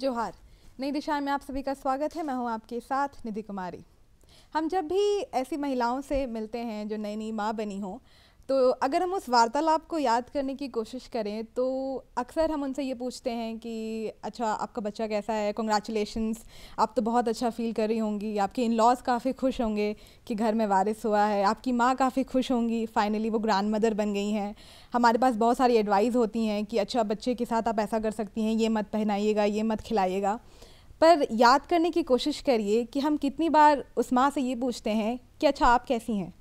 जोहार नई दिशा में आप सभी का स्वागत है मैं हूं आपके साथ निधि कुमारी हम जब भी ऐसी महिलाओं से मिलते हैं जो नई नई माँ बनी हों तो अगर हम उस वार्तालाप को याद करने की कोशिश करें तो अक्सर हम उनसे ये पूछते हैं कि अच्छा आपका बच्चा कैसा है कॉन्ग्रेचुलेशन आप तो बहुत अच्छा फील कर रही होंगी आपके इन लॉज काफ़ी खुश होंगे कि घर में वारिस हुआ है आपकी माँ काफ़ी खुश होंगी फाइनली वो ग्रैंड मदर बन गई हैं हमारे पास बहुत सारी एडवाइस होती हैं कि अच्छा बच्चे के साथ आप ऐसा कर सकती हैं ये मत पहनाइएगा ये मत खिलाइएगा पर याद करने की कोशिश करिए कि हम कितनी बार उस माँ से ये पूछते हैं कि अच्छा आप कैसी हैं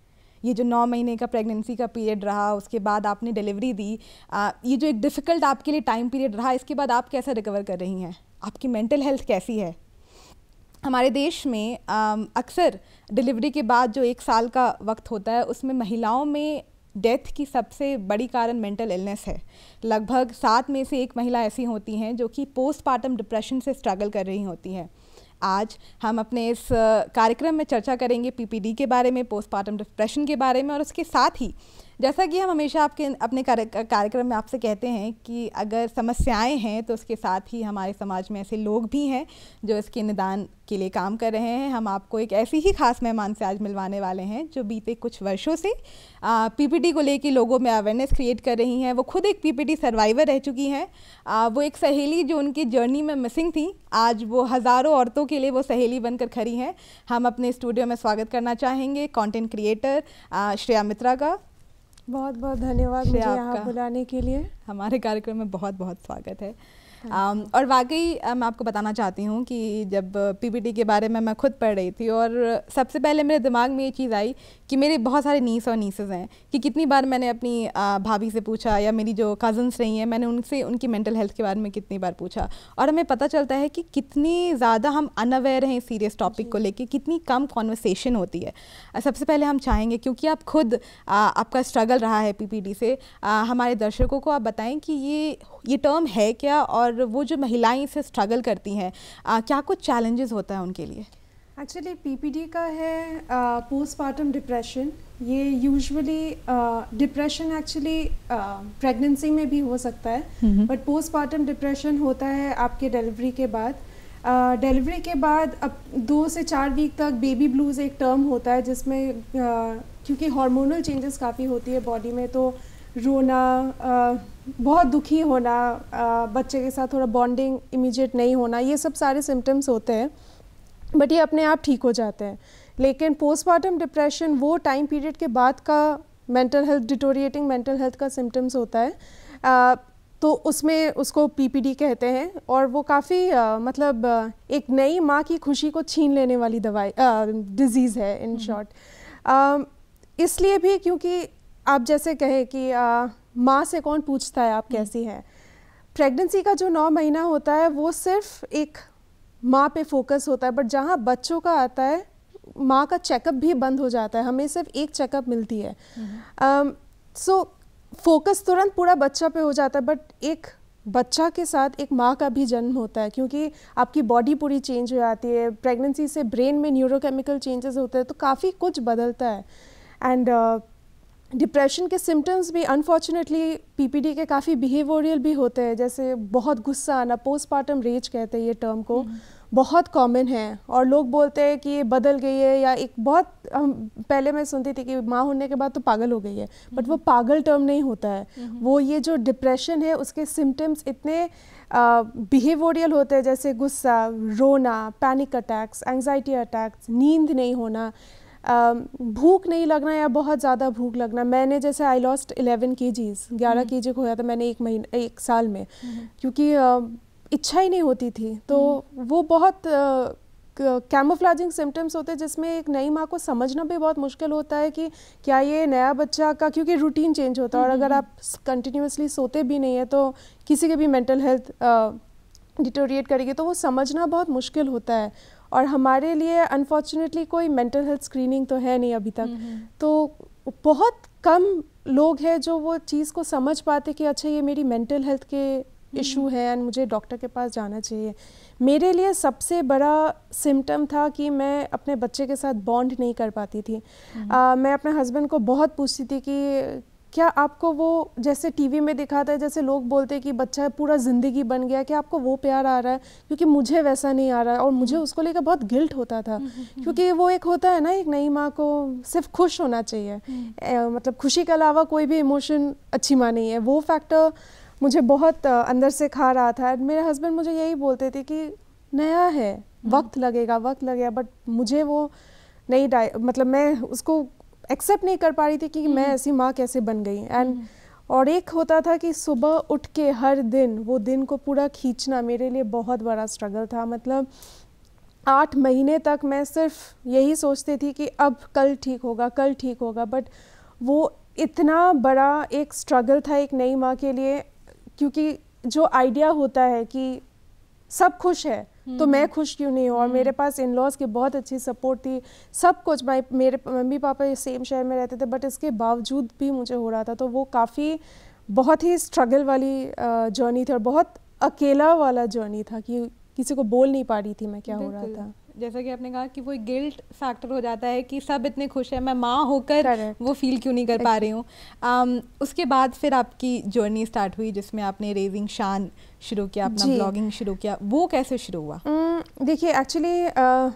ये जो नौ महीने का प्रेगनेंसी का पीरियड रहा उसके बाद आपने डिलीवरी दी आ, ये जो एक डिफ़िकल्ट आपके लिए टाइम पीरियड रहा इसके बाद आप कैसा रिकवर कर रही हैं आपकी मेंटल हेल्थ कैसी है हमारे देश में अक्सर डिलीवरी के बाद जो एक साल का वक्त होता है उसमें महिलाओं में डेथ की सबसे बड़ी कारण मेंटल इलनेस है लगभग सात में से एक महिला ऐसी होती हैं जो कि पोस्टमार्टम डिप्रेशन से स्ट्रगल कर रही होती हैं आज हम अपने इस कार्यक्रम में चर्चा करेंगे पीपीडी के बारे में पोस्टमार्टम डिप्रेशन के बारे में और उसके साथ ही जैसा कि हम हमेशा आपके अपने कार्यक्रम में आपसे कहते हैं कि अगर समस्याएं हैं तो उसके साथ ही हमारे समाज में ऐसे लोग भी हैं जो इसके निदान के लिए काम कर रहे हैं हम आपको एक ऐसी ही खास मेहमान से आज मिलवाने वाले हैं जो बीते कुछ वर्षों से पीपीटी को लेकर लोगों में अवेयरनेस क्रिएट कर रही हैं वो खुद एक पीपीटी सर्वाइवर रह चुकी हैं वो एक सहेली जो उनकी जर्नी में मिसिंग थी आज वो हज़ारों औरतों के लिए वो सहेली बनकर खड़ी हैं हम अपने स्टूडियो में स्वागत करना चाहेंगे कॉन्टेंट क्रिएटर श्रेया मित्रा का बहुत बहुत धन्यवाद मुझे यहाँ बुलाने के लिए हमारे कार्यक्रम में बहुत बहुत स्वागत है हाँ। um, और वाकई मैं आपको बताना चाहती हूँ कि जब पीपीटी के बारे में मैं खुद पढ़ रही थी और सबसे पहले मेरे दिमाग में ये चीज़ आई कि मेरे बहुत सारे नीस और नीसेज हैं कि कितनी बार मैंने अपनी भाभी से पूछा या मेरी जो कज़न्स रही हैं मैंने उनसे उनकी मेंटल हेल्थ के बारे में कितनी बार पूछा और हमें पता चलता है कि कितनी ज़्यादा हम अनअवेयर हैं सीरियस टॉपिक को लेकर कितनी कम कॉन्वर्सेशन होती है सबसे पहले हम चाहेंगे क्योंकि आप खुद आपका स्ट्रगल रहा है पी से हमारे दर्शकों को आप बताएँ कि ये ये टर्म है क्या और और वो जो महिलाएं से स्ट्रगल करती हैं क्या कुछ चैलेंजेस होता है उनके लिए एक्चुअली पीपीडी का है पोस्टमार्टम डिप्रेशन ये यूजुअली डिप्रेशन एक्चुअली प्रेगनेंसी में भी हो सकता है बट पोस्टमार्टम डिप्रेशन होता है आपके डिलीवरी के बाद डिलीवरी uh, के बाद अब दो से चार वीक तक बेबी ब्लूज़ एक टर्म होता है जिसमें uh, क्योंकि हार्मोनल चेंजेस काफ़ी होती है बॉडी में तो रोना uh, बहुत दुखी होना बच्चे के साथ थोड़ा बॉन्डिंग इमीजिएट नहीं होना ये सब सारे सिम्टम्स होते हैं बट ये अपने आप ठीक हो जाते हैं लेकिन पोस्टमार्टम डिप्रेशन वो टाइम पीरियड के बाद का mental health deteriorating mental health का सिम्टम्स होता है आ, तो उसमें उसको पीपीडी कहते हैं और वो काफ़ी मतलब एक नई माँ की खुशी को छीन लेने वाली दवाई डिजीज़ है इन शॉर्ट हम्म। इसलिए भी क्योंकि आप जैसे कहें कि आ, माँ से कौन पूछता है आप हम्म। कैसी हैं प्रेगनेंसी का जो नौ महीना होता है वो सिर्फ एक माँ पे फोकस होता है बट जहाँ बच्चों का आता है माँ का चेकअप भी बंद हो जाता है हमें सिर्फ एक चेकअप मिलती है सो हम्म। फोकस तुरंत पूरा बच्चा पे हो जाता है बट एक बच्चा के साथ एक माँ का भी जन्म होता है क्योंकि आपकी बॉडी पूरी चेंज हो जाती है प्रेगनेंसी से ब्रेन में न्यूरोकेमिकल चेंजेस होते हैं तो काफ़ी कुछ बदलता है एंड uh, डिप्रेशन के सिम्टम्स भी अनफॉर्चुनेटली पीपीडी के काफ़ी बिहेवियरल भी होते हैं जैसे बहुत गुस्सा आना पोस्टमार्टम रेज कहते हैं ये टर्म को हम्म। बहुत कॉमन है और लोग बोलते हैं कि ये बदल गई है या एक बहुत हम पहले मैं सुनती थी कि माँ होने के बाद तो पागल हो गई है बट वो हम्म। पागल टर्म नहीं होता है हम्म। वो ये जो डिप्रेशन है उसके सिम्टम्स इतने बिहेवियरियल होते हैं जैसे गुस्सा रोना पैनिक अटैक्स एंगजाइटी अटैक्स नींद नहीं होना भूख नहीं लगना या बहुत ज़्यादा भूख लगना मैंने जैसे आई लॉस्ट इलेवन के जीज ग्यारह के हम्म। जी खोया था मैंने एक महीने एक साल में हम्म। क्योंकि इच्छा ही नहीं होती थी तो हम्म। वो बहुत कैमोफ्लाजिंग सिम्टम्स होते हैं जिसमें एक नई माँ को समझना भी बहुत मुश्किल होता है कि क्या ये नया बच्चा का क्योंकि रूटीन चेंज होता है और अगर आप कंटिन्यूसली सोते भी नहीं है तो किसी के भी मेंटल हेल्थ डिटोरिएट करेगी तो वो समझना बहुत मुश्किल होता है और हमारे लिए अनफॉर्चुनेटली कोई मेंटल हेल्थ स्क्रीनिंग तो है नहीं अभी तक तो बहुत कम लोग हैं जो वो चीज़ को समझ पाते कि अच्छा ये मेरी मेंटल हेल्थ के इशू हम्म। है एंड मुझे डॉक्टर के पास जाना चाहिए मेरे लिए सबसे बड़ा सिम्टम था कि मैं अपने बच्चे के साथ बॉन्ड नहीं कर पाती थी हम्म। आ, मैं अपने हस्बैंड को बहुत पूछती थी कि क्या आपको वो जैसे टीवी में दिखाता है जैसे लोग बोलते हैं कि बच्चा पूरा ज़िंदगी बन गया क्या आपको वो प्यार आ रहा है क्योंकि मुझे वैसा नहीं आ रहा है और मुझे हम्म। उसको लेकर बहुत गिल्ट होता था हम्म, हम्म, क्योंकि वो एक होता है ना एक नई माँ को सिर्फ खुश होना चाहिए ए, मतलब खुशी के अलावा कोई भी इमोशन अच्छी माँ नहीं है वो फैक्टर मुझे बहुत अंदर से खा रहा था मेरे हस्बैंड मुझे यही बोलते थे कि नया है वक्त लगेगा वक्त लगेगा बट मुझे वो नहीं मतलब मैं उसको एक्सेप्ट नहीं कर पा रही थी कि मैं हम्म। ऐसी माँ कैसे बन गई एंड हम्म। और एक होता था कि सुबह उठ के हर दिन वो दिन को पूरा खींचना मेरे लिए बहुत बड़ा स्ट्रगल था मतलब आठ महीने तक मैं सिर्फ यही सोचती थी कि अब कल ठीक होगा कल ठीक होगा बट वो इतना बड़ा एक स्ट्रगल था एक नई माँ के लिए क्योंकि जो आइडिया होता है कि सब खुश है तो मैं हम्म। खुश क्यों नहीं हूँ और मेरे हम्म। पास इन लॉज की बहुत अच्छी सपोर्ट थी सब कुछ माई मेरे मम्मी पापा सेम शहर में रहते थे बट इसके बावजूद भी मुझे हो रहा था तो वो काफ़ी बहुत ही स्ट्रगल वाली जर्नी थी और बहुत अकेला वाला जर्नी था कि किसी को बोल नहीं पा रही थी मैं क्या हो रहा था जैसा कि आपने कहा कि वो गिल्ट फैक्टर हो जाता है कि सब इतने खुश हैं मैं माँ होकर वो फील क्यों नहीं कर पा रही हूँ um, उसके बाद फिर आपकी जर्नी स्टार्ट हुई जिसमें आपने रेजिंग शान शुरू किया अपना ब्लॉगिंग शुरू किया वो कैसे शुरू हुआ mm, देखिए एक्चुअली uh,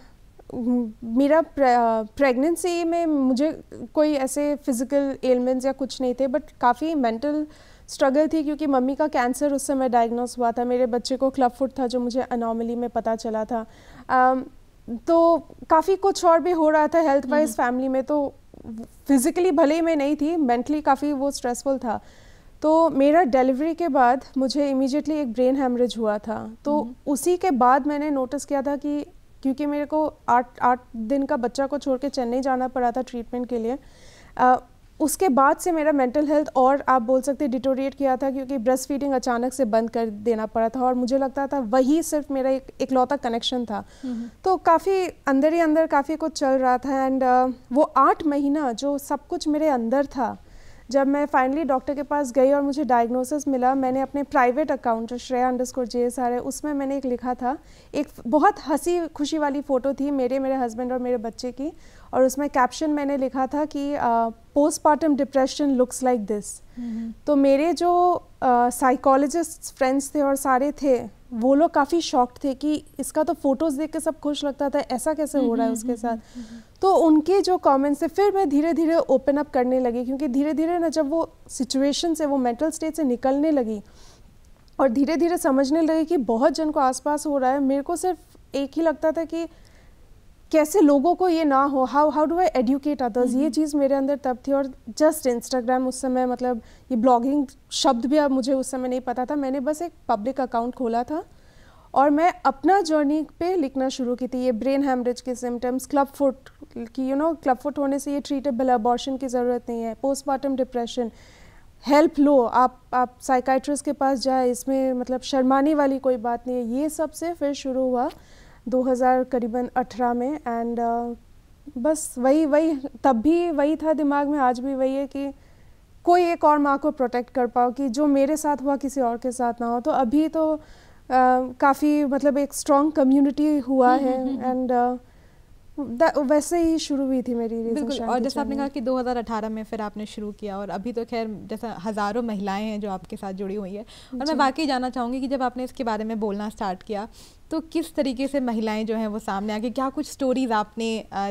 मेरा प्रेगनेंसी uh, में मुझे कोई ऐसे फिज़िकल एलमेंट्स या कुछ नहीं थे बट काफ़ी मेंटल स्ट्रगल थी क्योंकि मम्मी का कैंसर उस समय डायग्नोस हुआ था मेरे बच्चे को क्लब फुट था जो मुझे अनॉमली में पता चला था um, तो काफ़ी कुछ और भी हो रहा था हेल्थ वाइज फैमिली में तो फिज़िकली भले ही मैं नहीं थी मेंटली काफ़ी वो स्ट्रेसफुल था तो मेरा डिलीवरी के बाद मुझे इमीजिएटली एक ब्रेन हेमरेज हुआ था तो हम्म। उसी के बाद मैंने नोटिस किया था कि क्योंकि मेरे को आठ आठ दिन का बच्चा को छोड़ के चेन्नई जाना पड़ा था ट्रीटमेंट के लिए आ, उसके बाद से मेरा मेंटल हेल्थ और आप बोल सकते डिटोरिएट किया था क्योंकि ब्रेस्ट फीडिंग अचानक से बंद कर देना पड़ा था और मुझे लगता था वही सिर्फ मेरा एक इकलौता कनेक्शन था तो काफ़ी अंदर ही अंदर काफ़ी कुछ चल रहा था एंड uh, वो आठ महीना जो सब कुछ मेरे अंदर था जब मैं फाइनली डॉक्टर के पास गई और मुझे डायग्नोसिस मिला मैंने अपने प्राइवेट अकाउंट जो Shreya underscore J S R है उसमें मैंने एक लिखा था एक बहुत हंसी खुशी वाली फ़ोटो थी मेरे मेरे हस्बैंड और मेरे बच्चे की और उसमें कैप्शन मैंने लिखा था कि postmortem depression looks like this तो मेरे जो साइकोलॉजिस्ट uh, फ्रेंड्स थे और सारे थे वो लोग काफ़ी शॉक्ड थे कि इसका तो फोटोज़ देख के सब खुश लगता था ऐसा कैसे हो रहा है उसके साथ तो उनके जो कमेंट्स थे फिर मैं धीरे धीरे ओपन अप करने लगी क्योंकि धीरे धीरे ना जब वो सिचुएशन से वो मेंटल स्टेट से निकलने लगी और धीरे धीरे समझने लगी कि बहुत जन को आसपास हो रहा है मेरे को सिर्फ एक ही लगता था कि कैसे लोगों को ये ना हो how how do I educate others ये हम्म। चीज़ मेरे अंदर तब थी और जस्ट इंस्टाग्राम उस समय मतलब ये ब्लॉगिंग शब्द भी अब मुझे उस समय नहीं पता था मैंने बस एक पब्लिक अकाउंट खोला था और मैं अपना जर्नी पे लिखना शुरू की थी ये ब्रेन हैमरेज के सिम्टम्स क्लब फुट की यू नो क्लब फुट होने से ये ट्रीटेबल अबॉर्शन की ज़रूरत नहीं है पोस्टमार्टम डिप्रेशन हेल्प लो आप आप साइकाइट्रिस्ट के पास जाए इसमें मतलब शर्माने वाली कोई बात नहीं है ये सब से फिर शुरू हुआ 2000 करीबन 18 में एंड uh, बस वही वही तब भी वही था दिमाग में आज भी वही है कि कोई एक और माँ को प्रोटेक्ट कर पाओ कि जो मेरे साथ हुआ किसी और के साथ ना हो तो अभी तो uh, काफ़ी मतलब एक स्ट्रॉन्ग कम्युनिटी हुआ हम्म, है एंड हम्म, हम्म। uh, वैसे ही शुरू हुई थी मेरी बिल्कुल और जैसे आपने कहा कि 2018 में फिर आपने शुरू किया और अभी तो खैर जैसे हज़ारों महिलाएं हैं जो आपके साथ जुड़ी हुई है और मैं बाकी जानना चाहूँगी कि जब आपने इसके बारे में बोलना स्टार्ट किया तो किस तरीके से महिलाएं जो हैं वो सामने आ गई क्या कुछ स्टोरीज आपने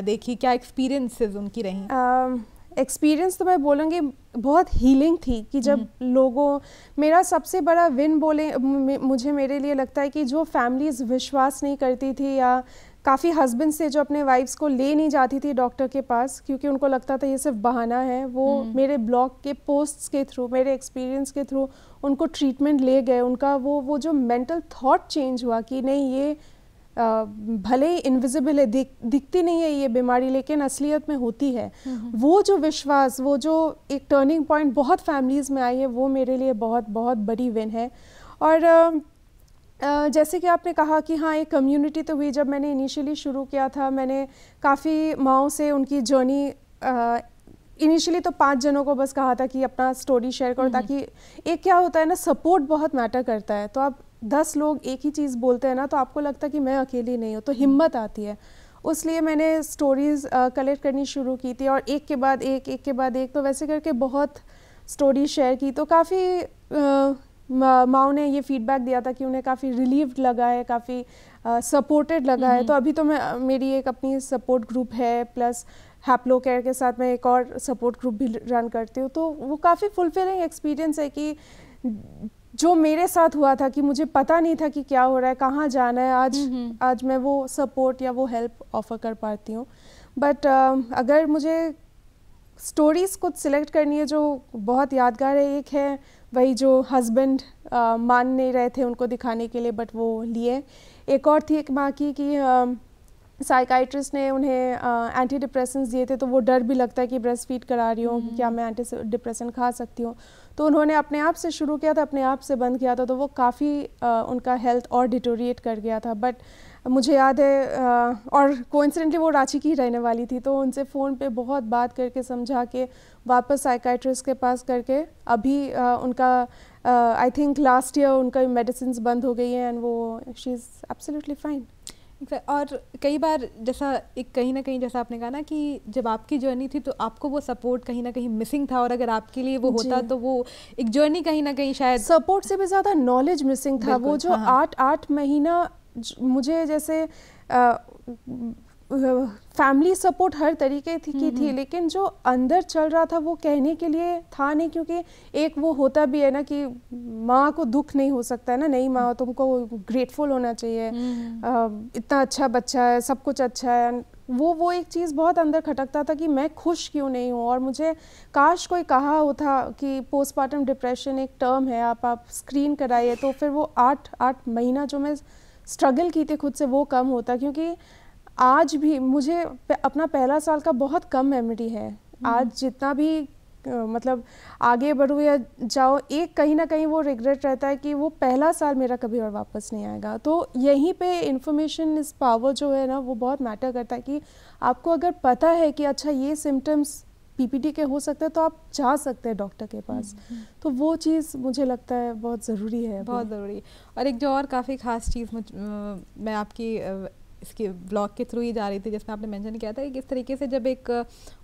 देखी क्या एक्सपीरियंसेस उनकी रही uh, एक्सपीरियंस तो मैं बोलूँगी बहुत हीलिंग थी कि जब हम्म। लोगों मेरा सबसे बड़ा विन बोले मुझे मेरे लिए लगता है कि जो फैमिलीज़ विश्वास नहीं करती थी या काफ़ी हस्बैंड से जो अपने वाइफ्स को ले नहीं जाती थी डॉक्टर के पास क्योंकि उनको लगता था ये सिर्फ बहाना है वो हम्म। मेरे ब्लॉग के पोस्ट्स के थ्रू मेरे एक्सपीरियंस के थ्रू उनको ट्रीटमेंट ले गए उनका वो वो जो मेंटल थॉट चेंज हुआ कि नहीं ये आ, भले ही इनविजिबल है दिख, दिखती नहीं है ये बीमारी लेकिन असलियत में होती है हम्म। वो जो विश्वास वो जो एक टर्निंग पॉइंट बहुत फैमिलीज़ में आई है वो मेरे लिए बहुत बहुत बड़ी विन है और जैसे कि आपने कहा कि हाँ एक कम्युनिटी तो हुई जब मैंने इनिशियली शुरू किया था मैंने काफ़ी माओ से उनकी जर्नी इनिशियली तो पांच जनों को बस कहा था कि अपना स्टोरी शेयर करो हम्म, हम्म। ताकि एक क्या होता है ना सपोर्ट बहुत मैटर करता है तो आप दस लोग एक ही चीज़ बोलते हैं ना तो आपको लगता है कि मैं अकेली नहीं हूँ तो हम्म। हिम्मत आती है उस लिए मैंने स्टोरीज़ कलेक्ट करनी शुरू की थी और एक के बाद एक एक के बाद एक तो वैसे करके बहुत स्टोरी शेयर की तो काफ़ी माओ ने ये फीडबैक दिया था कि उन्हें काफ़ी रिलीव्ड लगा है काफ़ी सपोर्टेड लगा है तो हम्म। अभी तो मैं मेरी एक अपनी सपोर्ट ग्रुप है प्लस हैप्लो केयर के साथ मैं एक और सपोर्ट ग्रुप भी रन करती हूँ तो वो काफ़ी फुलफिलिंग एक्सपीरियंस है कि जो मेरे साथ हुआ था कि मुझे पता नहीं था कि क्या हो रहा है कहाँ जाना है आज हम्म, हम्म। आज मैं वो सपोर्ट या वो हेल्प ऑफर कर पाती हूँ बट uh, अगर मुझे स्टोरीज़ कुछ सिलेक्ट करनी है जो बहुत यादगार है एक है वही जो हस्बैंड मान नहीं रहे थे उनको दिखाने के लिए बट वो लिए एक और थी एक माँ की कि साइकाइट्रिस्ट ने उन्हें एंटी डिप्रेशन दिए थे तो वो डर भी लगता है कि ब्रेस्ट फीड करा रही हूँ हम्म। क्या मैं एंटी डिप्रेसेंट खा सकती हूँ तो उन्होंने अपने आप से शुरू किया था अपने आप से बंद किया था तो वो काफ़ी उनका हेल्थ और डिटोरिएट कर गया था बट मुझे याद है आ, और कोइंसिडेंटली वो रांची की रहने वाली थी तो उनसे फ़ोन पे बहुत बात करके समझा के वापस साइकाइट्रिस्ट के पास करके अभी आ, उनका आई थिंक लास्ट ईयर उनका मेडिसिन बंद हो गई है एंड वो शी इज़ एब्सोल्युटली फाइन और कई बार जैसा एक कहीं ना कहीं जैसा आपने कहा ना कि जब आपकी जर्नी थी तो आपको वो सपोर्ट कहीं ना कहीं मिसिंग था और अगर आपके लिए वो होता तो वो एक जर्नी कहीं ना कहीं शायद सपोर्ट से भी ज़्यादा नॉलेज मिसिंग था वो जो हाँ, हाँ। आठ आठ महीना मुझे जैसे फैमिली सपोर्ट हर तरीके थी, की हम्म, थी हम्म। लेकिन जो अंदर चल रहा था वो कहने के लिए था नहीं क्योंकि एक वो होता भी है ना कि माँ को दुख नहीं हो सकता है ना नहीं माँ तुमको ग्रेटफुल होना चाहिए आ, हम्म, इतना अच्छा बच्चा है सब कुछ अच्छा है वो वो एक चीज़ बहुत अंदर खटकता था कि मैं खुश क्यों नहीं हूँ और मुझे काश कोई कहा होता कि पोस्टमार्टम डिप्रेशन एक टर्म है आप आप स्क्रीन कराइए तो फिर वो आठ आठ महीना जो मैं स्ट्रगल की थी खुद से वो कम होता क्योंकि आज भी मुझे अपना पहला साल का बहुत कम मेमोरी है हम्म। आज जितना भी मतलब आगे बढ़ो या जाओ एक कहीं ना कहीं वो रिग्रेट रहता है कि वो पहला साल मेरा कभी और वापस नहीं आएगा तो यहीं पे इन्फॉर्मेशन इस पावर जो है ना वो बहुत मैटर करता है कि आपको अगर पता है कि अच्छा ये सिम्टम्स पीपीटी के हो सकता है तो आप जा सकते हैं डॉक्टर के पास तो वो चीज़ मुझे लगता है बहुत ज़रूरी है बहुत ज़रूरी और एक जो और काफ़ी ख़ास चीज़ मैं आपकी इसके ब्लॉग के थ्रू ही जा रही थी जिसमें आपने मेंशन किया था कि किस तरीके से जब एक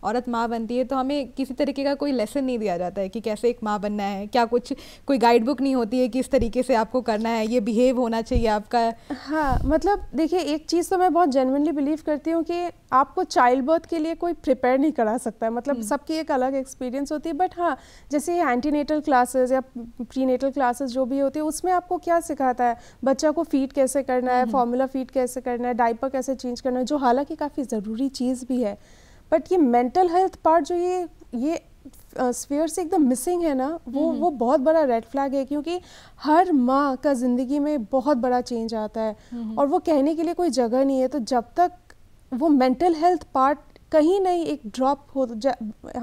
औरत माँ बनती है तो हमें किसी तरीके का कोई लेसन नहीं दिया जाता है कि कैसे एक माँ बनना है क्या कुछ कोई गाइड बुक नहीं होती है कि इस तरीके से आपको करना है ये बिहेव होना चाहिए आपका हाँ मतलब देखिए एक चीज़ तो मैं बहुत जेनवनली बिलीव करती हूँ कि आपको चाइल्ड बर्थ के लिए कोई प्रिपेयर नहीं करा सकता है मतलब हम्म। सबकी एक अलग एक्सपीरियंस होती है बट हाँ जैसे एंटीनेटल क्लासेस या प्रीनेटल क्लासेस जो भी होती है उसमें आपको क्या सिखाता है बच्चा को फीड कैसे करना है फॉर्मूला हम्म। फीड कैसे करना है डाइपर कैसे चेंज करना है जो हालांकि काफ़ी ज़रूरी चीज़ भी है बट ये मेंटल हेल्थ पार्ट जो ये ये स्फेयर से एकदम मिसिंग है ना वो हम्म। वो बहुत बड़ा रेड फ्लैग है क्योंकि हर माँ का ज़िंदगी में बहुत बड़ा चेंज आता है हम्म। और वो कहने के लिए कोई जगह नहीं है तो जब तक वो मेंटल हेल्थ पार्ट कहीं नहीं एक ड्रॉप हो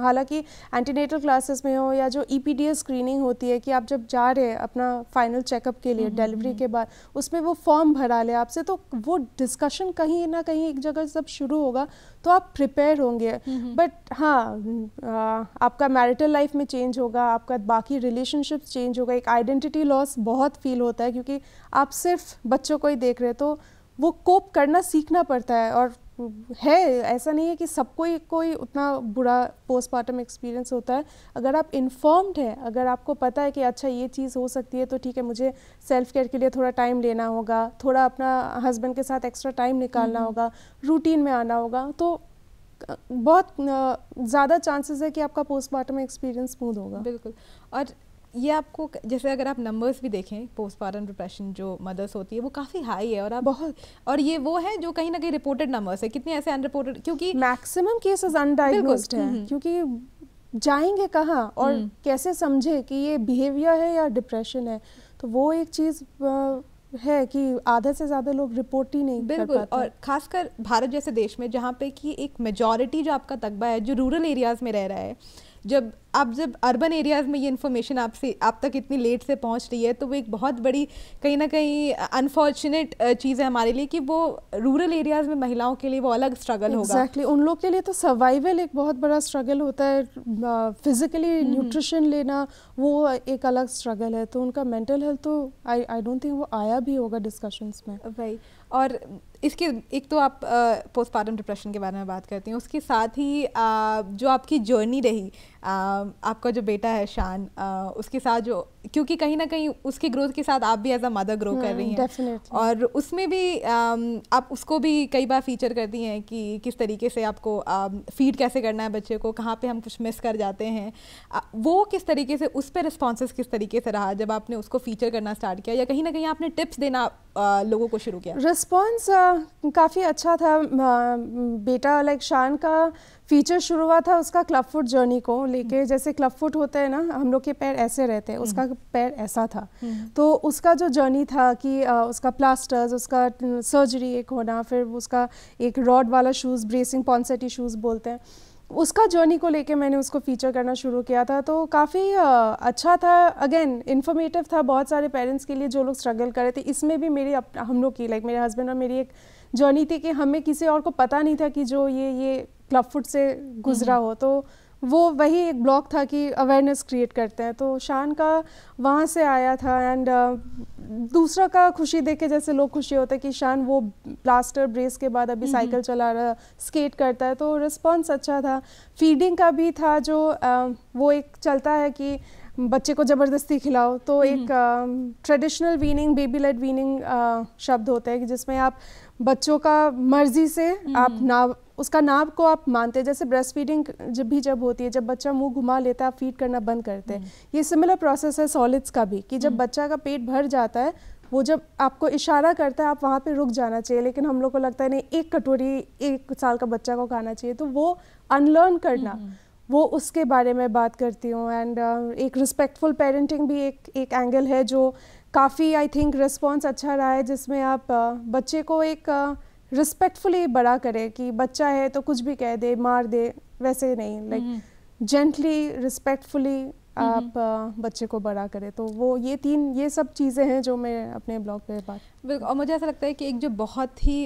हालांकि एंटीनेटल क्लासेस में हो या जो ई e स्क्रीनिंग होती है कि आप जब जा रहे हैं अपना फाइनल चेकअप के लिए डिलीवरी हम्म, हम्म, के हम्म। बाद उसमें वो फॉर्म भरा ले आपसे तो वो डिस्कशन कहीं ना कहीं एक जगह सब शुरू होगा तो आप प्रिपेयर होंगे बट हाँ आपका मैरिटल लाइफ में चेंज होगा आपका बाकी रिलेशनशिप चेंज होगा एक आइडेंटिटी लॉस बहुत फील होता है क्योंकि आप सिर्फ बच्चों को ही देख रहे हैं तो वो कोप करना सीखना पड़ता है और है ऐसा नहीं है कि सबको ही कोई उतना बुरा पोस्टमार्टम एक्सपीरियंस होता है अगर आप इन्फॉर्म्ड हैं अगर आपको पता है कि अच्छा ये चीज़ हो सकती है तो ठीक है मुझे सेल्फ केयर के लिए थोड़ा टाइम लेना होगा थोड़ा अपना हस्बैंड के साथ एक्स्ट्रा टाइम निकालना हम्म। होगा रूटीन में आना होगा तो बहुत ज़्यादा चांसेस है कि आपका पोस्टमार्टम एक्सपीरियंस स्मूथ होगा बिल्कुल और ये आपको जैसे अगर आप नंबर्स भी देखें पोस्टमार्टम डिप्रेशन जो मदर्स होती है वो काफ़ी हाई है और आप बहुत और ये वो है जो कहीं ना कहीं रिपोर्टेड नंबर्स है कितने ऐसे अनरिपोर्टेड क्योंकि मैक्सिमम केसेस अनडायग्नोस्ड हैं हम्म। क्योंकि जाएंगे कहाँ और हम्म। कैसे समझे कि ये बिहेवियर है या डिप्रेशन है तो वो एक चीज़ है कि आधा से ज़्यादा लोग रिपोर्ट ही नहीं बिल्कुल कर और खासकर भारत जैसे देश में जहाँ पे कि एक मेजॉरिटी जो आपका तकबा है जो रूरल एरियाज़ में रह रहा है जब आप जब अर्बन एरियाज़ में ये इन्फॉर्मेशन आपसे आप तक इतनी लेट से पहुंच रही है तो वो एक बहुत बड़ी कहीं ना कहीं अनफॉर्चुनेट चीज़ है हमारे लिए कि वो रूरल एरियाज़ में महिलाओं के लिए वो अलग स्ट्रगल exactly. होगा एग्जैक्टली उन लोग के लिए तो सर्वाइवल एक बहुत बड़ा स्ट्रगल होता है फिज़िकली न्यूट्रिशन हम्म। लेना वो एक अलग स्ट्रगल है तो उनका मेंटल हेल्थ तो आई आई डोंट थिंक वो आया भी होगा डिस्कशंस में भाई और इसके एक तो आप पोस्टमार्टम डिप्रेशन के बारे में बात करती हैं उसके साथ ही आ, जो आपकी जर्नी रही आ, आपका जो बेटा है शान आ, उसके साथ जो क्योंकि कहीं ना कहीं उसके ग्रोथ के साथ आप भी एज अ मदर ग्रो कर रही हम्म, हैं और उसमें भी आ, आप उसको भी कई बार फीचर करती हैं कि किस तरीके से आपको फीड कैसे करना है बच्चे को कहाँ पे हम कुछ मिस कर जाते हैं वो किस तरीके से उस पर रिस्पॉन्स किस तरीके से रहा जब आपने उसको फीचर करना स्टार्ट किया या कहीं ना कहीं आपने टिप्स देना लोगों को शुरू किया रिस्पॉन्स काफ़ी अच्छा था बेटा लाइक शान का फीचर शुरू हुआ था उसका क्लब फुट जर्नी को लेके हम्म। जैसे क्लब फुट होता है ना हम लोग के पैर ऐसे रहते हैं उसका हम्म। पैर ऐसा था हम्म। तो उसका जो जर्नी था कि उसका प्लास्टर्स उसका सर्जरी एक होना फिर उसका एक रॉड वाला शूज़ ब्रेसिंग पॉन्सेटी शूज़ बोलते हैं उसका जर्नी को लेके मैंने उसको फीचर करना शुरू किया था तो काफ़ी अच्छा था अगेन इन्फॉर्मेटिव था बहुत सारे पेरेंट्स के लिए जो लोग स्ट्रगल कर रहे थे इसमें भी मेरी अप, हम लोग की लाइक मेरे हस्बैंड और मेरी एक जर्नी थी कि हमें किसी और को पता नहीं था कि जो ये ये क्लब फुट से गुजरा हम्म। हो तो वो वही एक ब्लॉक था कि अवेयरनेस क्रिएट करते हैं तो शान का वहाँ से आया था एंड uh, दूसरा का खुशी देख के जैसे लोग खुशी होते हैं कि शान वो प्लास्टर ब्रेस के बाद अभी साइकिल हम्म, हम्म। चला रहा स्केट करता है तो रिस्पॉन्स अच्छा था फीडिंग का भी था जो uh, वो एक चलता है कि बच्चे को ज़बरदस्ती खिलाओ तो हम्म, एक traditional weaning baby led weaning शब्द होता है कि जिसमें आप बच्चों का मर्जी से आप ना उसका नाप को आप मानते हैं जैसे ब्रेस्ट फीडिंग जब भी जब होती है जब बच्चा मुंह घुमा लेता है आप फीड करना बंद करते हैं हम्म। ये सिमिलर प्रोसेस है सॉलिड्स का भी कि जब हम्म। बच्चा का पेट भर जाता है वो जब आपको इशारा करता है आप वहाँ पे रुक जाना चाहिए लेकिन हम लोग को लगता है नहीं एक कटोरी एक साल का बच्चा को खाना चाहिए तो वो अनलर्न करना हम्म, वो उसके बारे में बात करती हूँ एंड uh, एक रिस्पेक्टफुल पेरेंटिंग भी एक एक एंगल है जो काफ़ी आई थिंक रिस्पॉन्स अच्छा रहा है जिसमें आप uh, बच्चे को एक uh, रिस्पेक्टफुली बड़ा करे कि बच्चा है तो कुछ भी कह दे मार दे वैसे नहीं लाइक जेंटली रिस्पेक्टफुली आप बच्चे को बड़ा करें तो वो ये तीन ये सब चीज़ें हैं जो मैं अपने ब्लॉग पे बात और मुझे ऐसा लगता है कि एक जो बहुत ही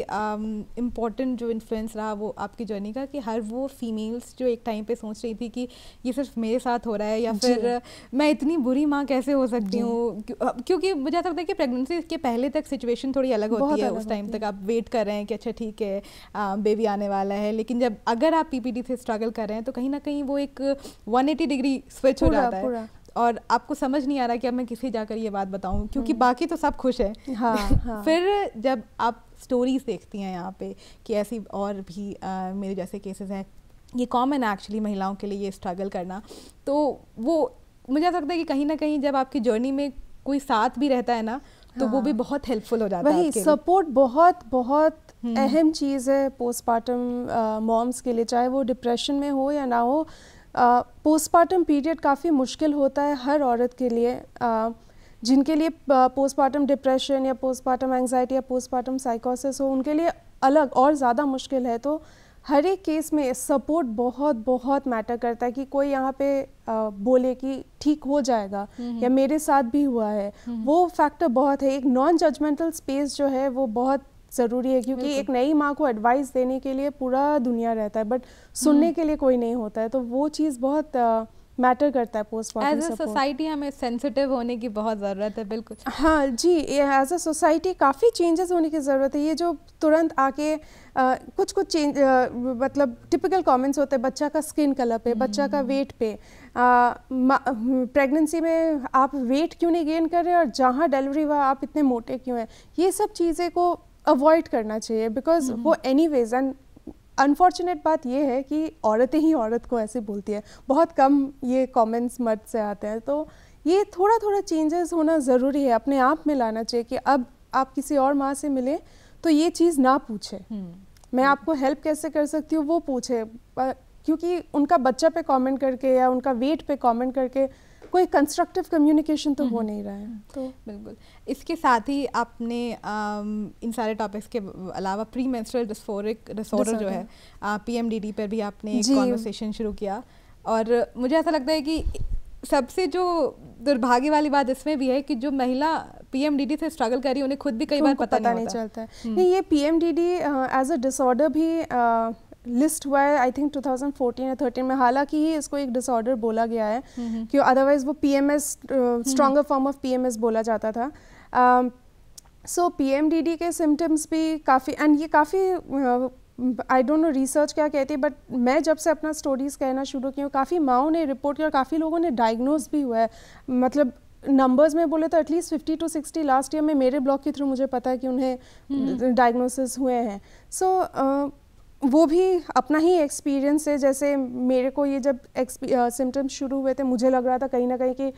इम्पॉर्टेंट जो इन्फ्लुएंस रहा वो आपकी जर्नी का कि हर वो फीमेल्स जो एक टाइम पे सोच रही थी कि ये सिर्फ मेरे साथ हो रहा है या फिर मैं इतनी बुरी माँ कैसे हो सकती हूँ क्योंकि मुझे ऐसा लगता है कि प्रेगनेंसी के पहले तक सिचुएशन थोड़ी अलग होती है उस टाइम तक आप वेट कर रहे हैं कि अच्छा ठीक है बेबी आने वाला है लेकिन जब अगर आप पी से स्ट्रगल कर रहे हैं तो कहीं ना कहीं वो एक वन डिग्री स्विच हो जाता है है और आपको समझ नहीं आ रहा कि अब मैं किसे जाकर ये बात बताऊं क्योंकि हम्म। बाकी तो सब खुश है हाँ, हाँ. फिर जब आप स्टोरीज देखती हैं यहाँ पे कि ऐसी और भी आ, मेरे जैसे केसेस हैं ये कॉमन है एक्चुअली महिलाओं के लिए ये स्ट्रगल करना तो वो मुझे ऐसा लगता है कि कहीं ना कहीं जब आपकी जर्नी में कोई साथ भी रहता है ना तो हाँ। वो भी हाँ। बहुत हेल्पफुल हो जाता है सपोर्ट बहुत बहुत हम्म। अहम चीज़ है पोस्टमार्टम मॉम्स के लिए चाहे वो डिप्रेशन में हो या ना हो पोस्टमार्टम पीरियड काफ़ी मुश्किल होता है हर औरत के लिए जिनके लिए पोस्टमार्टम डिप्रेशन या पोस्टमार्टम एंगजाइटी या पोस्टमार्टम साइकोसिस हो उनके लिए अलग और ज़्यादा मुश्किल है तो हर एक केस में सपोर्ट बहुत बहुत मैटर करता है कि कोई यहाँ पे आ, बोले कि ठीक हो जाएगा हम्म। या मेरे साथ भी हुआ है हम्म। वो फैक्टर बहुत है एक नॉन जजमेंटल स्पेस जो है वो बहुत ज़रूरी है क्योंकि एक नई माँ को एडवाइस देने के लिए पूरा दुनिया रहता है बट सुनने हम्म। के लिए कोई नहीं होता है तो वो चीज़ बहुत मैटर करता है पोस्ट एज अ सोसाइटी हमें सेंसिटिव होने की बहुत ज़रूरत है बिल्कुल हाँ जी एज अ सोसाइटी काफ़ी चेंजेस होने की ज़रूरत है ये जो तुरंत आके आ, कुछ कुछ चेंज मतलब टिपिकल कमेंट्स होते हैं बच्चा का स्किन कलर पे बच्चा का वेट हम्म। पे प्रेगनेंसी में आप वेट क्यों नहीं गेन कर रहे और जहाँ डिलीवरी हुआ आप इतने मोटे क्यों हैं ये सब चीज़ें को अवॉइड करना चाहिए बिकॉज हम्म। वो एनी वेज एंड अनफॉर्चुनेट बात ये है कि औरतें ही औरत को ऐसे बोलती है बहुत कम ये कॉमेंट्स मर्द से आते हैं तो ये थोड़ा थोड़ा चेंजेस होना ज़रूरी है अपने आप में लाना चाहिए कि अब आप किसी और माँ से मिलें तो ये चीज़ ना पूछे हम्म। मैं हम्म। आपको हेल्प कैसे कर सकती हूँ वो पूछे क्योंकि उनका बच्चा पे कमेंट करके या उनका वेट पे कमेंट करके कोई कंस्ट्रक्टिव कम्युनिकेशन तो हो हम्म। नहीं रहा है तो बिल्कुल इसके साथ ही आपने इन सारे टॉपिक्स के अलावा प्री मेंस्ट्रुअल डिस्फोरिक डिसऑर्डर जो है पीएमडीडी पर भी आपने एक कॉन्वर्सेशन शुरू किया और मुझे ऐसा लगता है कि सबसे जो दुर्भाग्य वाली बात इसमें भी है कि जो महिला पीएमडीडी से स्ट्रगल कर रही है उन्हें खुद भी कई बार पता, पता नहीं, नहीं चलता है हम्म। नहीं ये पीएमडीडी एज अ डिसऑर्डर भी uh, लिस्ट हुआ है आई थिंक 2014 या 13 में हालांकि ही इसको एक डिसऑर्डर बोला गया है क्यों अदरवाइज वो PMS stronger form of PMS बोला जाता था सो um, पीएमडीडी के सिम्टम्स भी काफ़ी एंड ये काफ़ी आई डोंट नो रिसर्च क्या कहती है बट मैं जब से अपना स्टोरीज कहना शुरू की हूँ काफ़ी माओ ने रिपोर्ट किया और काफ़ी लोगों ने डायग्नोज भी हुआ है मतलब नंबर्स में बोले तो at least fifty to sixty last year में मेरे ब्लॉग के थ्रू मुझे पता है कि उन्हें डायग्नोसिस हम्म। हुए हैं सो so, uh, वो भी अपना ही एक्सपीरियंस है जैसे मेरे को ये जब सिम्टम्स शुरू हुए थे मुझे लग रहा था कहीं ना कहीं कि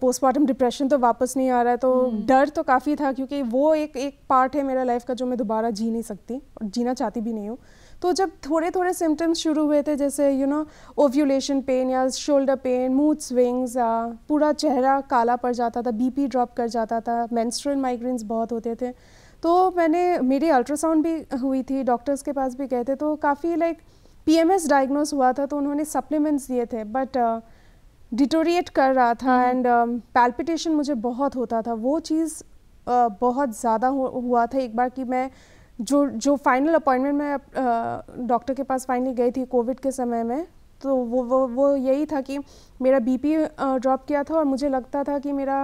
पोस्टमार्टम डिप्रेशन तो वापस नहीं आ रहा है तो हम्म। डर तो काफ़ी था क्योंकि वो एक एक पार्ट है मेरा लाइफ का जो मैं दोबारा जी नहीं सकती और जीना चाहती भी नहीं हूँ तो जब थोड़े थोड़े सिम्टम्स शुरू हुए थे जैसे यू नो ओव्यूलेशन पेन या शोल्डर पेन मूड स्विंग्स या पूरा चेहरा काला पड़ जाता था बीपी ड्रॉप कर जाता था मैंस्ट्रल माइग्रेन्स बहुत होते थे तो मैंने मेरी अल्ट्रासाउंड भी हुई थी डॉक्टर्स के पास भी गए थे तो काफ़ी लाइक पीएमएस डायग्नोस हुआ था तो उन्होंने सप्लीमेंट्स दिए थे बट डिटोरिएट uh, कर रहा था एंड पैल्पिटेशन uh, मुझे बहुत होता था वो चीज़ uh, बहुत ज़्यादा हुआ था एक बार कि मैं जो जो फाइनल अपॉइंटमेंट मैं डॉक्टर uh, के पास फाइनली गई थी कोविड के समय में तो वो वो वो यही था कि मेरा बीपी ड्रॉप uh, किया था और मुझे लगता था कि मेरा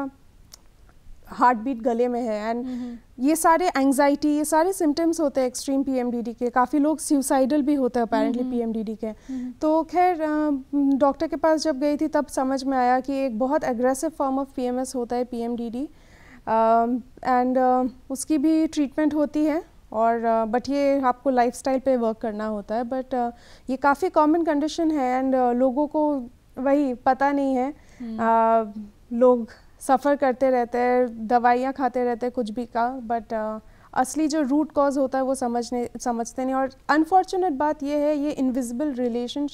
हार्ट बीट गले में है एंड mm-hmm. ये सारे एंगजाइटी ये सारे सिम्टम्स होते हैं एक्सट्रीम पीएमडीडी के काफ़ी लोग सुसाइडल भी होते हैं अपेरेंटली पीएमडीडी mm-hmm. के mm-hmm. तो खैर डॉक्टर के पास जब गई थी तब समझ में आया कि एक बहुत एग्रेसिव फॉर्म ऑफ पीएमएस होता है पीएमडीडी एंड उसकी भी ट्रीटमेंट होती है और बट ये आपको लाइफ पे वर्क करना होता है बट uh, ये काफ़ी कॉमन कंडीशन है एंड uh, लोगों को वही पता नहीं है hmm. लोग सफ़र करते रहते हैं दवाइयाँ खाते रहते हैं कुछ भी का बट uh, असली जो रूट कॉज होता है वो समझने समझते नहीं और अनफॉर्चुनेट बात ये है ये इनविजिबल रिलेशन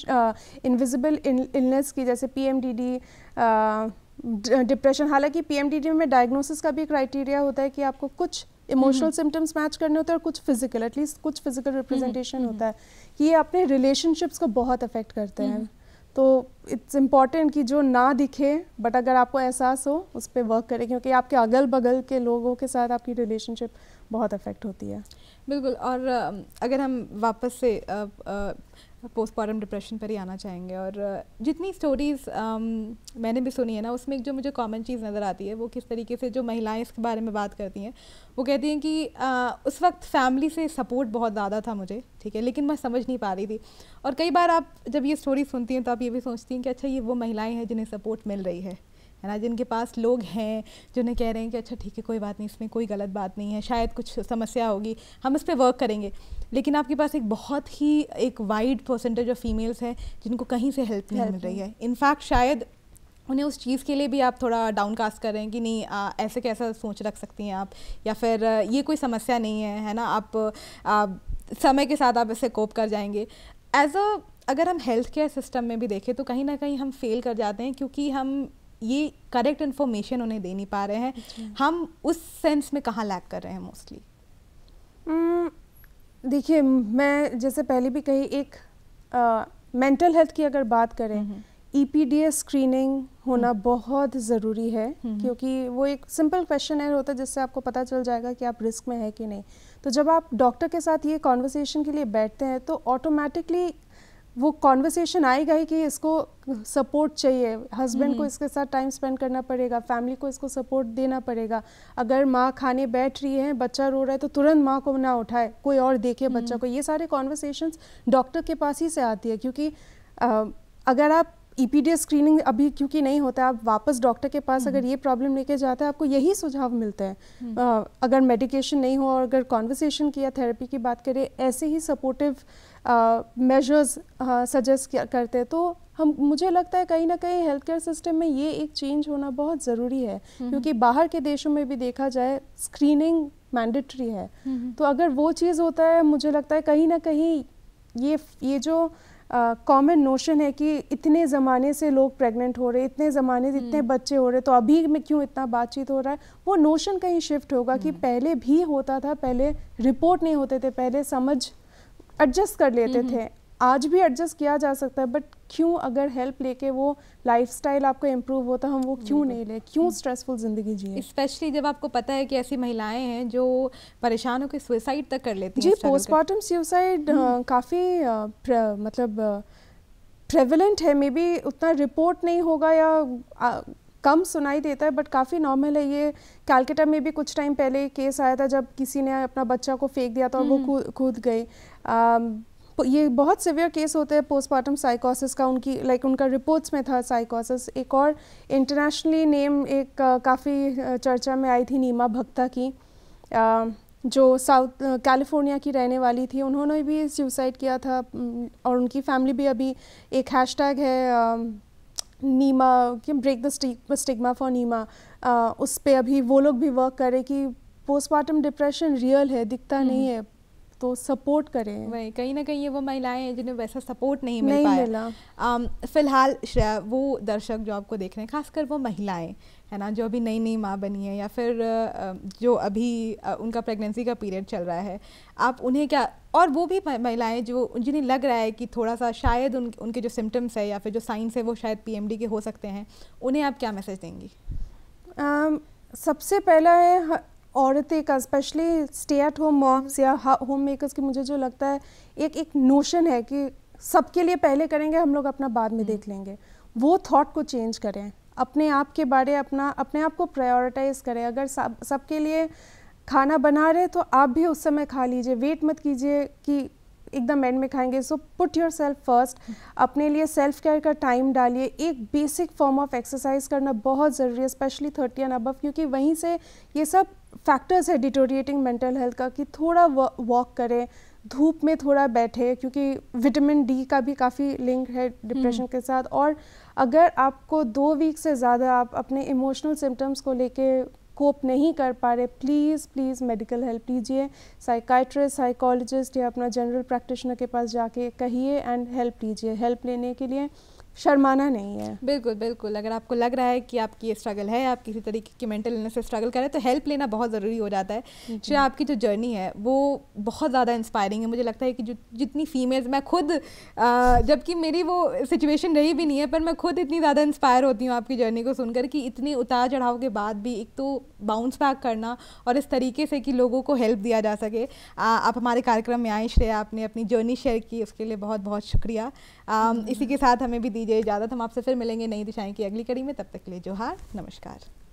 इनविजिबल इलनेस की जैसे पीएमडीडी डिप्रेशन uh, हालांकि पीएमडीडी में डायग्नोसिस का भी क्राइटेरिया होता है कि आपको कुछ इमोशनल सिम्टम्स मैच करने होते हैं और कुछ फिजिकल एटलीस्ट कुछ फिजिकल रिप्रेजेंटेशन हम्म, हम्म, होता हम्म। है कि ये अपने रिलेशनशिप्स को बहुत अफेक्ट करते हैं तो इट्स इम्पॉर्टेंट कि जो ना दिखे बट अगर आपको एहसास हो उस पर वर्क करें क्योंकि आपके अगल बगल के लोगों के साथ आपकी रिलेशनशिप बहुत अफेक्ट होती है बिल्कुल और अगर हम वापस से पोस्टमार्टम डिप्रेशन पर ही आना चाहेंगे और जितनी स्टोरीज़ मैंने भी सुनी है ना उसमें एक जो मुझे कॉमन चीज़ नज़र आती है वो किस तरीके से जो महिलाएं इसके बारे में बात करती हैं वो कहती हैं कि आ, उस वक्त फैमिली से सपोर्ट बहुत ज़्यादा था मुझे ठीक है लेकिन मैं समझ नहीं पा रही थी और कई बार आप जब ये स्टोरी सुनती हैं तो आप ये भी सोचती हैं कि अच्छा ये वो महिलाएँ हैं जिन्हें सपोर्ट मिल रही है है ना जिनके पास लोग हैं जिन्हें कह रहे हैं कि अच्छा ठीक है कोई बात नहीं इसमें कोई गलत बात नहीं है शायद कुछ समस्या होगी हम इस पर वर्क करेंगे लेकिन आपके पास एक बहुत ही एक वाइड परसेंटेज ऑफ फीमेल्स हैं जिनको कहीं से हेल्प नहीं मिल रही है इनफैक्ट शायद उन्हें उस चीज़ के लिए भी आप थोड़ा डाउनकास्ट कर रहे हैं कि नहीं आ, ऐसे कैसा सोच रख सकती हैं आप या फिर ये कोई समस्या नहीं है है ना आप, आप समय के साथ आप इसे कोप कर जाएंगे एज अ अगर हम हेल्थ केयर सिस्टम में भी देखें तो कहीं ना कहीं हम फेल कर जाते हैं क्योंकि हम ये करेक्ट इन्फॉर्मेशन उन्हें दे नहीं पा रहे हैं अच्छा। हम उस सेंस में कहाँ लैक कर रहे हैं मोस्टली देखिए मैं जैसे पहले भी कही एक मेंटल हेल्थ की अगर बात करें ई हम्म, स्क्रीनिंग हम्म। e होना हम्म। बहुत ज़रूरी है क्योंकि वो एक सिंपल क्वेश्चन होता है जिससे आपको पता चल जाएगा कि आप रिस्क में है कि नहीं तो जब आप डॉक्टर के साथ ये कॉन्वर्सेशन के लिए बैठते हैं तो ऑटोमेटिकली वो कॉन्वर्सेशन आएगा ही कि इसको सपोर्ट चाहिए हस्बैंड को हम्म। इसके साथ टाइम स्पेंड करना पड़ेगा फैमिली को इसको सपोर्ट देना पड़ेगा अगर माँ खाने बैठ रही है बच्चा रो रहा है तो तुरंत माँ को ना उठाए कोई और देखे बच्चा हम्म। को ये सारे कॉन्वर्सेशन डॉक्टर के पास ही से आती है क्योंकि आ, अगर आप ई e स्क्रीनिंग अभी क्योंकि नहीं होता आप वापस डॉक्टर के पास अगर हम्म। ये प्रॉब्लम लेके जाते हैं आपको यही सुझाव मिलते हैं अगर मेडिकेशन नहीं हो और अगर कॉन्वर्सेशन किया थेरेपी की बात करें ऐसे ही सपोर्टिव मेजर्स सजेस्ट करते तो हम मुझे लगता है कहीं ना कहीं हेल्थ केयर सिस्टम में ये एक चेंज होना बहुत ज़रूरी है क्योंकि बाहर के देशों में भी देखा जाए स्क्रीनिंग मैंडेटरी है तो अगर वो चीज़ होता है मुझे लगता है कहीं ना कहीं ये ये जो कॉमन uh, नोशन है कि इतने ज़माने से लोग प्रेग्नेंट हो रहे इतने ज़माने से इतने हम्म। बच्चे हो रहे तो अभी में क्यों इतना बातचीत हो रहा है वो नोशन कहीं शिफ्ट होगा कि हम्म। पहले भी होता था पहले रिपोर्ट नहीं होते थे पहले समझ एडजस्ट कर लेते हम्म, हम्म। थे आज भी एडजस्ट किया जा सकता है बट क्यों अगर हेल्प लेके वो लाइफस्टाइल आपको इम्प्रूव होता हम वो क्यों नहीं लें क्यों स्ट्रेसफुल हम्म। ज़िंदगी जिए स्पेशली जब आपको पता है कि ऐसी महिलाएं हैं जो परेशान होकर सुसाइड तक कर लेती जी पोस्टमार्टम सुसाइड काफ़ी मतलब प्रेवलेंट है मे बी उतना रिपोर्ट नहीं होगा या कम सुनाई देता है बट काफ़ी नॉर्मल है ये कैलकाटा में भी कुछ टाइम पहले केस आया था जब किसी ने अपना बच्चा को फेंक दिया था और वो कूद हम्म। गई ये बहुत सिवियर केस होते हैं पोस्टमार्टम साइकोसिस का उनकी लाइक like, उनका रिपोर्ट्स में था साइकोसिस एक और इंटरनेशनली नेम एक काफ़ी चर्चा में आई थी नीमा भक्ता की आ, जो साउथ कैलिफोर्निया की रहने वाली थी उन्होंने भी सुसाइड किया था और उनकी फैमिली भी अभी एक हैशटैग है Neema break the stigma for Neema उस पर अभी वो लोग भी वर्क करें कि पोस्टमार्टम डिप्रेशन रियल है दिखता हम्म। नहीं है तो सपोर्ट करें वही कहीं ना कहीं ये वो महिलाएं हैं जिन्हें वैसा सपोर्ट नहीं मिल नहीं पाया मिला um, फिलहाल वो दर्शक जो आपको देख रहे हैं खासकर वो महिलाएं है ना जो अभी नई नई माँ बनी है या फिर जो अभी उनका प्रेगनेंसी का पीरियड चल रहा है आप उन्हें क्या और वो भी महिलाएं जो जिन्हें लग रहा है कि थोड़ा सा शायद उन उनके जो सिम्टम्स है या फिर जो साइंस है वो शायद पीएमडी के हो सकते हैं उन्हें आप क्या मैसेज देंगी um, सबसे पहला है औरतें का specially stay at home moms या होम मेकर्स की मुझे जो लगता है एक एक नोशन है कि सबके लिए पहले करेंगे हम लोग अपना बाद में हम्म। देख लेंगे वो थॉट को चेंज करें अपने आप के बारे अपना अपने आप को प्रायोरिटाइज़ करें अगर सब सबके लिए खाना बना रहे तो आप भी उस समय खा लीजिए वेट मत कीजिए कि एकदम एंड में खाएंगे so put yourself first अपने लिए सेल्फ केयर का टाइम डालिए एक बेसिक फॉर्म ऑफ एक्सरसाइज करना बहुत ज़रूरी है स्पेशली थर्टी एंड अबव क्योंकि वहीं से ये सब फैक्टर्स है डिटोरिएटिंग मेंटल हेल्थ का कि थोड़ा वॉक करें धूप में थोड़ा बैठे क्योंकि विटामिन डी का भी काफ़ी लिंक है डिप्रेशन हम्म। के साथ और अगर आपको दो वीक से ज़्यादा आप अपने इमोशनल सिम्टम्स को लेके कोप नहीं कर पा रहे प्लीज़ प्लीज़ मेडिकल हेल्प लीजिए साइकाइट्रिस्ट साइकोलॉजिस्ट या अपना जनरल प्रैक्टिशनर के पास जाके कहिए एंड हेल्प लीजिए हेल्प लेने के लिए शर्माना नहीं है बिल्कुल बिल्कुल अगर आपको लग रहा है कि आपकी ये स्ट्रगल है आप किसी तरीके की मेंटल इलनेस से स्ट्रगल कर रहे हैं तो हेल्प लेना बहुत ज़रूरी हो जाता है फिर आपकी जो जर्नी है वो बहुत ज़्यादा इंस्पायरिंग है मुझे लगता है कि जो जितनी फीमेल्स मैं खुद जबकि मेरी वो सिचुएशन रही भी नहीं है पर मैं खुद इतनी ज़्यादा इंस्पायर होती हूँ आपकी जर्नी को सुनकर कि इतनी उतार चढ़ाव के बाद भी एक तो बाउंस बैक करना और इस तरीके से कि लोगों को हेल्प दिया जा सके आप हमारे कार्यक्रम में आए श्रेया आपने अपनी जर्नी शेयर की उसके लिए बहुत बहुत शुक्रिया Um, इसी के साथ हमें भी दीजिए इजाज़त हम आपसे फिर मिलेंगे नई दिशाएं की अगली कड़ी में तब तक के लिए जोहार नमस्कार